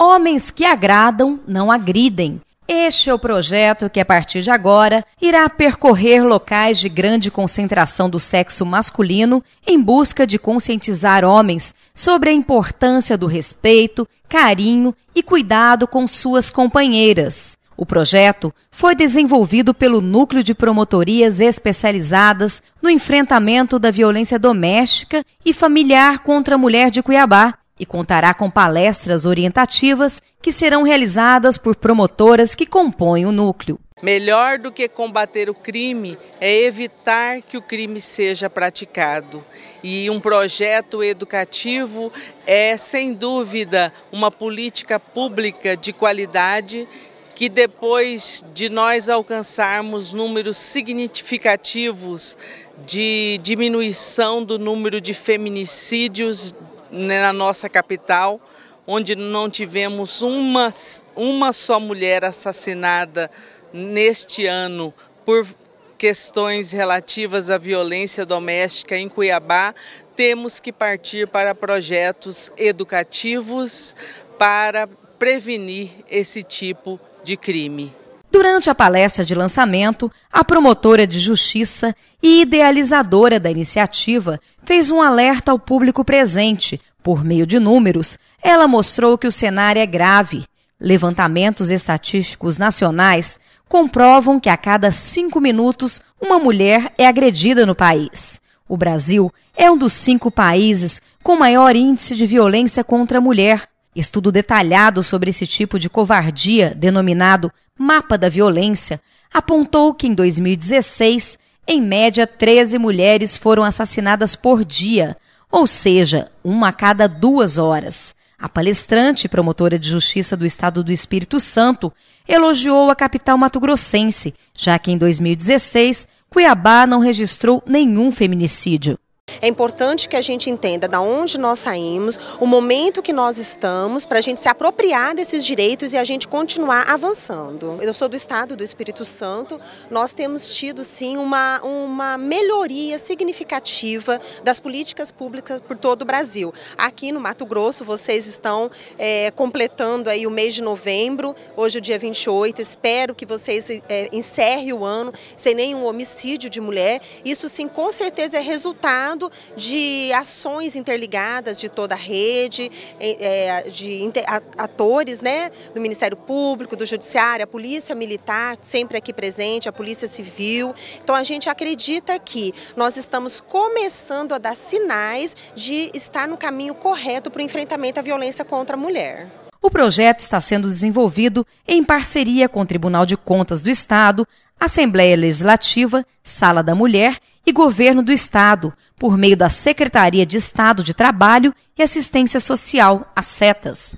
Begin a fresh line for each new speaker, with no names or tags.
Homens que agradam não agridem. Este é o projeto que, a partir de agora, irá percorrer locais de grande concentração do sexo masculino em busca de conscientizar homens sobre a importância do respeito, carinho e cuidado com suas companheiras. O projeto foi desenvolvido pelo Núcleo de Promotorias Especializadas no Enfrentamento da Violência Doméstica e Familiar contra a Mulher de Cuiabá e contará com palestras orientativas que serão realizadas por promotoras que compõem o núcleo.
Melhor do que combater o crime é evitar que o crime seja praticado. E um projeto educativo é, sem dúvida, uma política pública de qualidade que depois de nós alcançarmos números significativos de diminuição do número de feminicídios né, na nossa capital, onde não tivemos uma, uma só mulher assassinada neste ano por questões relativas à violência doméstica em Cuiabá, temos que partir para projetos educativos para prevenir esse tipo de crime.
Durante a palestra de lançamento, a promotora de justiça e idealizadora da iniciativa fez um alerta ao público presente. Por meio de números, ela mostrou que o cenário é grave. Levantamentos estatísticos nacionais comprovam que a cada cinco minutos uma mulher é agredida no país. O Brasil é um dos cinco países com maior índice de violência contra a mulher. Estudo detalhado sobre esse tipo de covardia, denominado Mapa da Violência, apontou que em 2016, em média, 13 mulheres foram assassinadas por dia, ou seja, uma a cada duas horas. A palestrante e promotora de justiça do Estado do Espírito Santo elogiou a capital mato-grossense, já que em 2016 Cuiabá não registrou nenhum feminicídio.
É importante que a gente entenda da onde nós saímos, o momento que nós estamos, para a gente se apropriar desses direitos e a gente continuar avançando. Eu sou do Estado do Espírito Santo, nós temos tido sim uma, uma melhoria significativa das políticas públicas por todo o Brasil. Aqui no Mato Grosso, vocês estão é, completando aí o mês de novembro, hoje é o dia 28, espero que vocês é, encerrem o ano sem nenhum homicídio de mulher. Isso sim, com certeza é resultado de ações interligadas de toda a rede, é, de atores né, do Ministério Público, do Judiciário, a Polícia Militar, sempre aqui presente, a Polícia Civil. Então a gente acredita que nós estamos começando a dar sinais de estar no caminho correto para o enfrentamento à violência contra a mulher.
O projeto está sendo desenvolvido em parceria com o Tribunal de Contas do Estado, Assembleia Legislativa, Sala da Mulher e Governo do Estado, por meio da Secretaria de Estado de Trabalho e Assistência Social, as